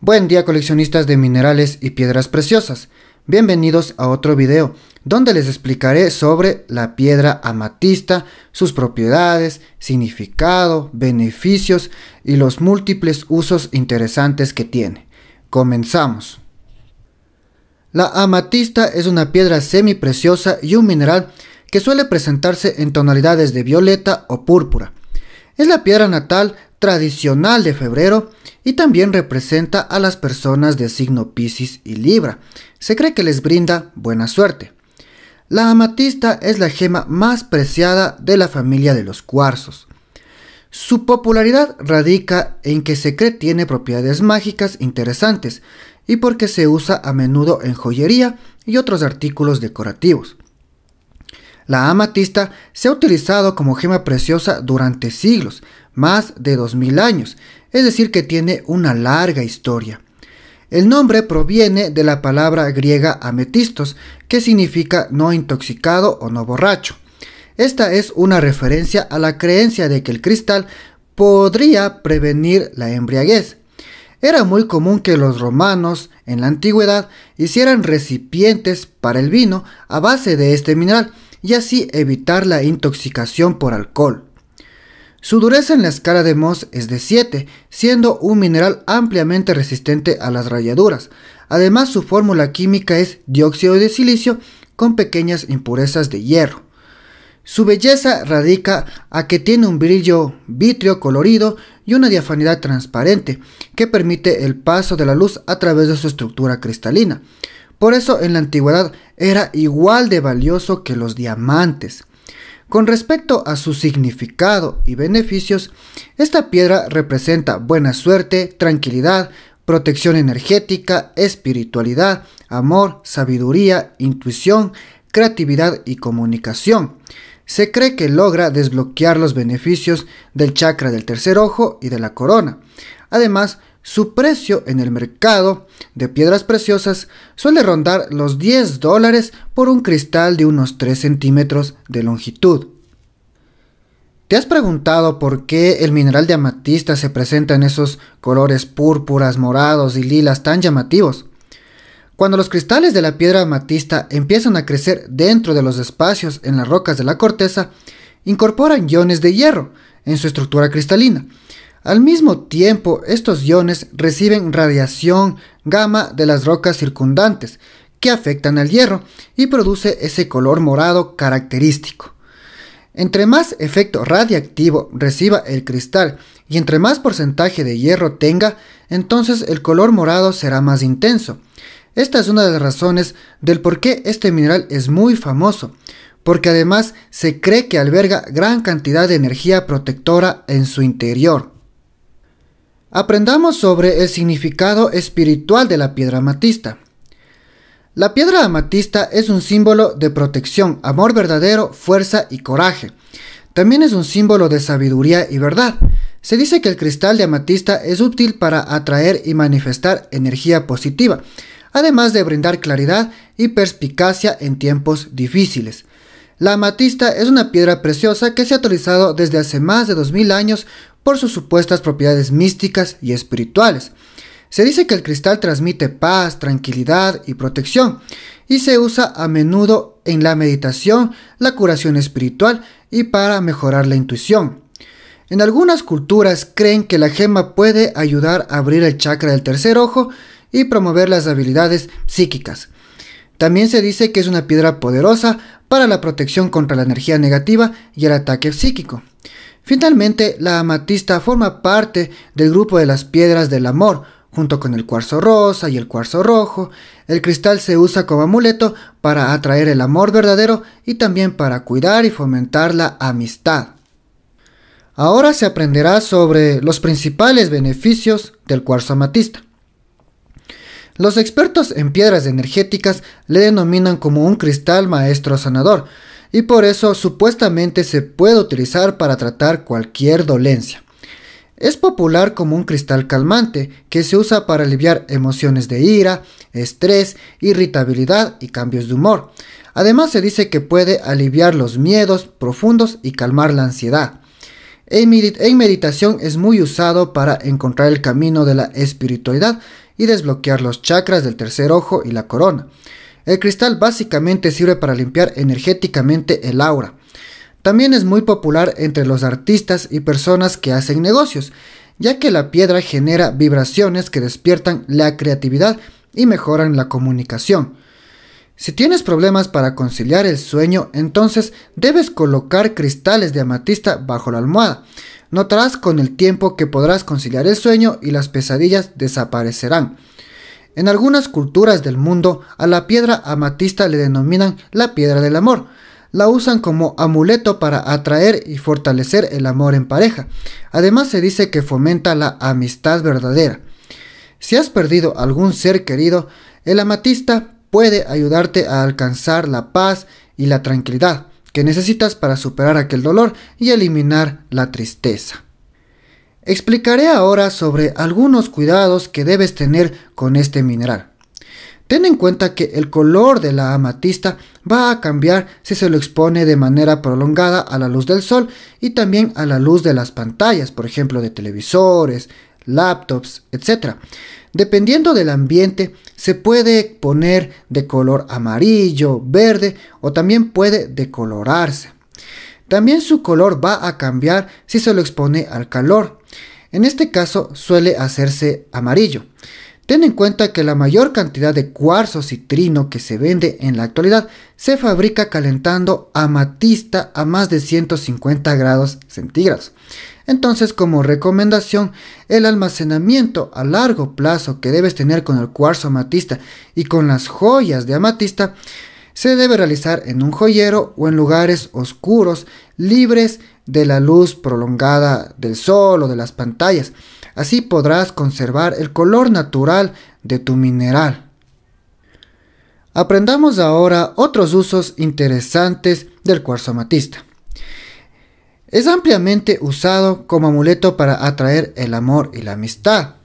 Buen día coleccionistas de minerales y piedras preciosas. Bienvenidos a otro video donde les explicaré sobre la piedra amatista, sus propiedades, significado, beneficios y los múltiples usos interesantes que tiene. Comenzamos. La amatista es una piedra semi preciosa y un mineral que suele presentarse en tonalidades de violeta o púrpura. Es la piedra natal tradicional de febrero y también representa a las personas de signo Piscis y Libra. Se cree que les brinda buena suerte. La amatista es la gema más preciada de la familia de los cuarzos. Su popularidad radica en que se cree tiene propiedades mágicas interesantes y porque se usa a menudo en joyería y otros artículos decorativos. La amatista se ha utilizado como gema preciosa durante siglos, más de 2000 años, es decir que tiene una larga historia. El nombre proviene de la palabra griega ametistos, que significa no intoxicado o no borracho. Esta es una referencia a la creencia de que el cristal podría prevenir la embriaguez. Era muy común que los romanos en la antigüedad hicieran recipientes para el vino a base de este mineral, y así evitar la intoxicación por alcohol. Su dureza en la escala de Moss es de 7, siendo un mineral ampliamente resistente a las rayaduras. Además, su fórmula química es dióxido de silicio con pequeñas impurezas de hierro. Su belleza radica a que tiene un brillo vítreo colorido y una diafanidad transparente que permite el paso de la luz a través de su estructura cristalina. Por eso en la antigüedad era igual de valioso que los diamantes. Con respecto a su significado y beneficios, esta piedra representa buena suerte, tranquilidad, protección energética, espiritualidad, amor, sabiduría, intuición, creatividad y comunicación. Se cree que logra desbloquear los beneficios del chakra del tercer ojo y de la corona. Además, su precio en el mercado de piedras preciosas suele rondar los 10 dólares por un cristal de unos 3 centímetros de longitud. ¿Te has preguntado por qué el mineral de amatista se presenta en esos colores púrpuras, morados y lilas tan llamativos? Cuando los cristales de la piedra amatista empiezan a crecer dentro de los espacios en las rocas de la corteza, incorporan iones de hierro en su estructura cristalina, al mismo tiempo, estos iones reciben radiación gamma de las rocas circundantes, que afectan al hierro y produce ese color morado característico. Entre más efecto radiactivo reciba el cristal y entre más porcentaje de hierro tenga, entonces el color morado será más intenso. Esta es una de las razones del por qué este mineral es muy famoso, porque además se cree que alberga gran cantidad de energía protectora en su interior. Aprendamos sobre el significado espiritual de la piedra amatista. La piedra amatista es un símbolo de protección, amor verdadero, fuerza y coraje. También es un símbolo de sabiduría y verdad. Se dice que el cristal de amatista es útil para atraer y manifestar energía positiva, además de brindar claridad y perspicacia en tiempos difíciles. La amatista es una piedra preciosa que se ha utilizado desde hace más de 2000 años por sus supuestas propiedades místicas y espirituales. Se dice que el cristal transmite paz, tranquilidad y protección, y se usa a menudo en la meditación, la curación espiritual y para mejorar la intuición. En algunas culturas creen que la gema puede ayudar a abrir el chakra del tercer ojo y promover las habilidades psíquicas. También se dice que es una piedra poderosa para la protección contra la energía negativa y el ataque psíquico. Finalmente, la amatista forma parte del grupo de las piedras del amor, junto con el cuarzo rosa y el cuarzo rojo. El cristal se usa como amuleto para atraer el amor verdadero y también para cuidar y fomentar la amistad. Ahora se aprenderá sobre los principales beneficios del cuarzo amatista. Los expertos en piedras energéticas le denominan como un cristal maestro sanador, y por eso supuestamente se puede utilizar para tratar cualquier dolencia. Es popular como un cristal calmante que se usa para aliviar emociones de ira, estrés, irritabilidad y cambios de humor. Además se dice que puede aliviar los miedos profundos y calmar la ansiedad. En, meditación es muy usado para encontrar el camino de la espiritualidad y desbloquear los chakras del tercer ojo y la corona. El cristal básicamente sirve para limpiar energéticamente el aura. También es muy popular entre los artistas y personas que hacen negocios, ya que la piedra genera vibraciones que despiertan la creatividad y mejoran la comunicación. Si tienes problemas para conciliar el sueño, entonces debes colocar cristales de amatista bajo la almohada. Notarás con el tiempo que podrás conciliar el sueño y las pesadillas desaparecerán. En algunas culturas del mundo a la piedra amatista le denominan la piedra del amor. La usan como amuleto para atraer y fortalecer el amor en pareja. Además se dice que fomenta la amistad verdadera. Si has perdido algún ser querido, el amatista puede ayudarte a alcanzar la paz y la tranquilidad que necesitas para superar aquel dolor y eliminar la tristeza. Explicaré ahora sobre algunos cuidados que debes tener con este mineral. Ten en cuenta que el color de la amatista va a cambiar si se lo expone de manera prolongada a la luz del sol y también a la luz de las pantallas, por ejemplo de televisores, laptops, etc. Dependiendo del ambiente, se puede poner de color amarillo, verde o también puede decolorarse. También su color va a cambiar si se lo expone al calor, en este caso suele hacerse amarillo. Ten en cuenta que la mayor cantidad de cuarzo citrino que se vende en la actualidad se fabrica calentando amatista a más de 150 grados centígrados. Entonces, como recomendación, el almacenamiento a largo plazo que debes tener con el cuarzo amatista y con las joyas de amatista se debe realizar en un joyero o en lugares oscuros, libres de la luz prolongada del sol o de las pantallas. Así podrás conservar el color natural de tu mineral. Aprendamos ahora otros usos interesantes del cuarzo amatista. Es ampliamente usado como amuleto para atraer el amor y la amistad.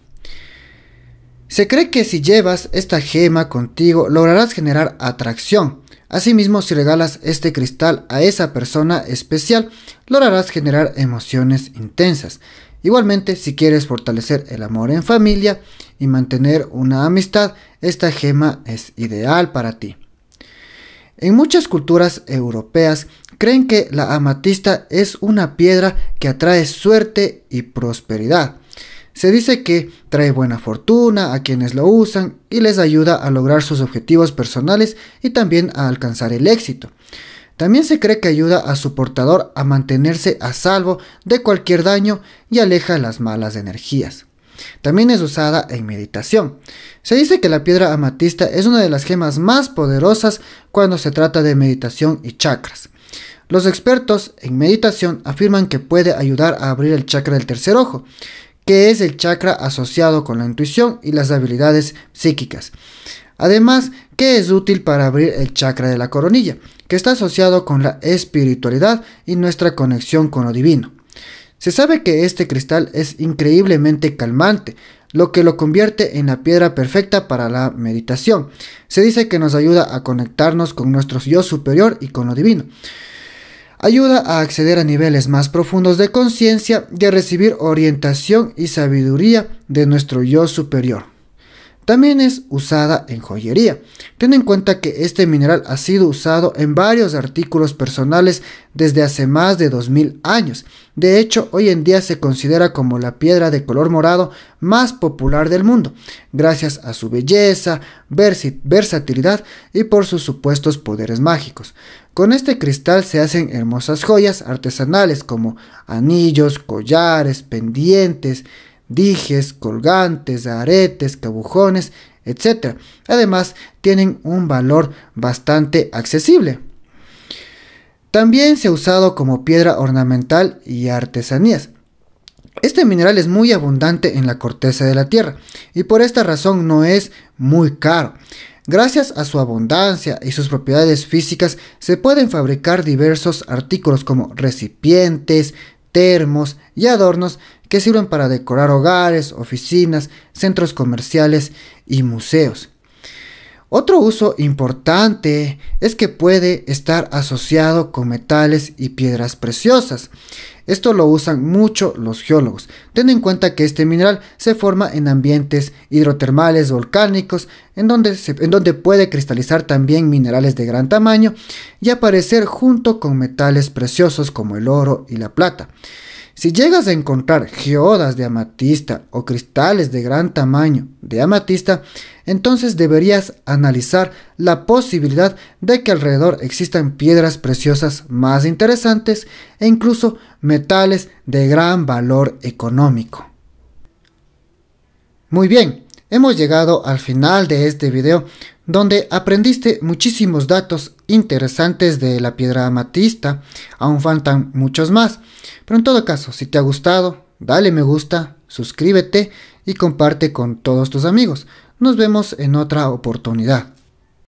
Se cree que si llevas esta gema contigo lograrás generar atracción, Asimismo, si regalas este cristal a esa persona especial, lograrás generar emociones intensas. Igualmente, si quieres fortalecer el amor en familia y mantener una amistad, esta gema es ideal para ti. En muchas culturas europeas creen que la amatista es una piedra que atrae suerte y prosperidad. Se dice que trae buena fortuna a quienes lo usan y les ayuda a lograr sus objetivos personales y también a alcanzar el éxito. También se cree que ayuda a su portador a mantenerse a salvo de cualquier daño y aleja las malas energías. También es usada en meditación. Se dice que la piedra amatista es una de las gemas más poderosas cuando se trata de meditación y chakras. Los expertos en meditación afirman que puede ayudar a abrir el chakra del tercer ojo, que es el chakra asociado con la intuición y las habilidades psíquicas. Además, que es útil para abrir el chakra de la coronilla, que está asociado con la espiritualidad y nuestra conexión con lo divino. Se sabe que este cristal es increíblemente calmante, lo que lo convierte en la piedra perfecta para la meditación. Se dice que nos ayuda a conectarnos con nuestro yo superior y con lo divino ayuda a acceder a niveles más profundos de conciencia y a recibir orientación y sabiduría de nuestro yo superior. También es usada en joyería. Ten en cuenta que este mineral ha sido usado en varios artículos personales desde hace más de 2000 años. De hecho, hoy en día se considera como la piedra de color morado más popular del mundo, gracias a su belleza, versatilidad y por sus supuestos poderes mágicos. Con este cristal se hacen hermosas joyas artesanales como anillos, collares, pendientes, dijes, colgantes, aretes, cabujones, etc. Además, tienen un valor bastante accesible. También se ha usado como piedra ornamental y artesanías. Este mineral es muy abundante en la corteza de la Tierra y por esta razón no es muy caro. Gracias a su abundancia y sus propiedades físicas se pueden fabricar diversos artículos como recipientes, termos y adornos que sirven para decorar hogares, oficinas, centros comerciales y museos. Otro uso importante es que puede estar asociado con metales y piedras preciosas. Esto lo usan mucho los geólogos. Ten en cuenta que este mineral se forma en ambientes hidrotermales volcánicos, en donde, en donde puede cristalizar también minerales de gran tamaño y aparecer junto con metales preciosos como el oro y la plata. Si llegas a encontrar geodas de amatista o cristales de gran tamaño de amatista, entonces deberías analizar la posibilidad de que alrededor existan piedras preciosas más interesantes e incluso metales de gran valor económico. Muy bien, Hemos llegado al final de este video donde aprendiste muchísimos datos interesantes de la piedra amatista, aún faltan muchos más, pero en todo caso, si te ha gustado, dale me gusta, suscríbete y comparte con todos tus amigos. Nos vemos en otra oportunidad.